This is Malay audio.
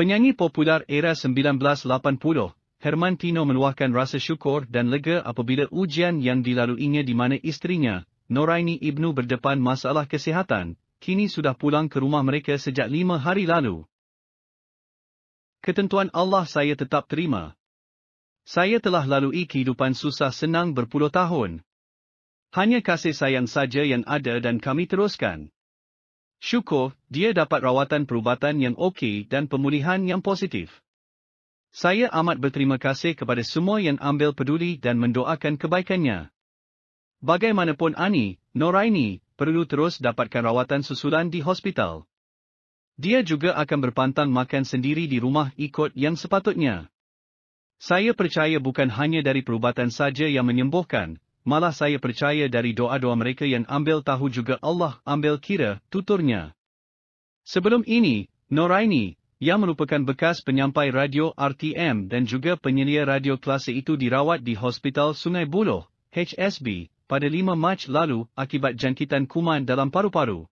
Penyanyi popular era 1980, Herman Tino meluahkan rasa syukur dan lega apabila ujian yang dilaluinya di mana isterinya, Noraini Ibnu berdepan masalah kesihatan, kini sudah pulang ke rumah mereka sejak lima hari lalu. Ketentuan Allah saya tetap terima. Saya telah lalui kehidupan susah senang berpuluh tahun. Hanya kasih sayang saja yang ada dan kami teruskan. Syukur, dia dapat rawatan perubatan yang okey dan pemulihan yang positif. Saya amat berterima kasih kepada semua yang ambil peduli dan mendoakan kebaikannya. Bagaimanapun Ani, Noraini, perlu terus dapatkan rawatan susulan di hospital. Dia juga akan berpantang makan sendiri di rumah ikut yang sepatutnya. Saya percaya bukan hanya dari perubatan saja yang menyembuhkan, malah saya percaya dari doa-doa mereka yang ambil tahu juga Allah ambil kira, tuturnya. Sebelum ini, Noraini, yang merupakan bekas penyampai radio RTM dan juga penyelia radio kelas itu dirawat di Hospital Sungai Buloh, HSB, pada 5 Mac lalu akibat jangkitan kuman dalam paru-paru.